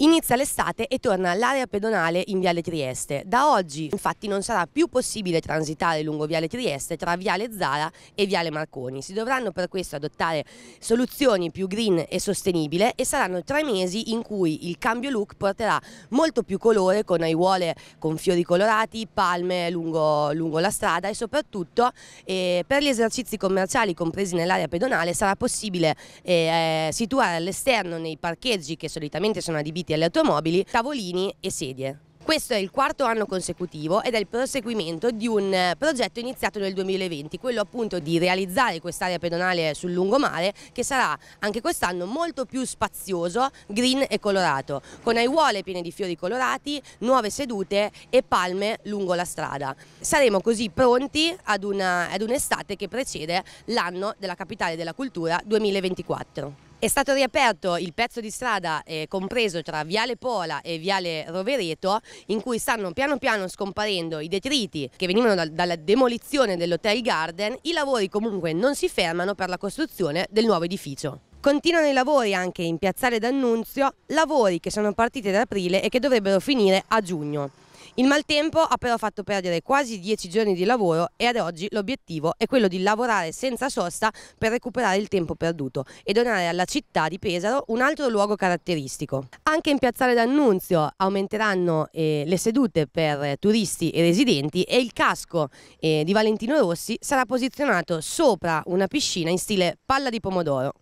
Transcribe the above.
Inizia l'estate e torna l'area pedonale in Viale Trieste. Da oggi infatti non sarà più possibile transitare lungo Viale Trieste tra Viale Zara e Viale Marconi. Si dovranno per questo adottare soluzioni più green e sostenibile e saranno tre mesi in cui il cambio look porterà molto più colore con aiuole con fiori colorati, palme lungo, lungo la strada e soprattutto eh, per gli esercizi commerciali compresi nell'area pedonale sarà possibile eh, eh situare all'esterno nei parcheggi che solitamente sono adibiti adibiti alle automobili, tavolini e sedie. Questo è il quarto anno consecutivo ed è il proseguimento di un eh, progetto iniziato nel 2020, quello appunto di realizzare quest'area pedonale sul lungomare che sarà anche quest'anno molto più spazioso, green e colorato, con aiuole piene di fiori colorati, nuove sedute e palme lungo la strada. Saremo così pronti ad un'estate un che precede l'anno della capitale della cultura 2024. È stato riaperto il pezzo di strada eh, compreso tra Viale Pola e Viale Rovereto in cui stanno piano piano scomparendo i detriti che venivano da, dalla demolizione dell'Hotel Garden, i lavori comunque non si fermano per la costruzione del nuovo edificio. Continuano i lavori anche in Piazzale D'Annunzio, lavori che sono partiti ad aprile e che dovrebbero finire a giugno. Il maltempo ha però fatto perdere quasi 10 giorni di lavoro e ad oggi l'obiettivo è quello di lavorare senza sosta per recuperare il tempo perduto e donare alla città di Pesaro un altro luogo caratteristico. Anche in Piazzale d'Annunzio aumenteranno eh, le sedute per turisti e residenti e il casco eh, di Valentino Rossi sarà posizionato sopra una piscina in stile palla di pomodoro.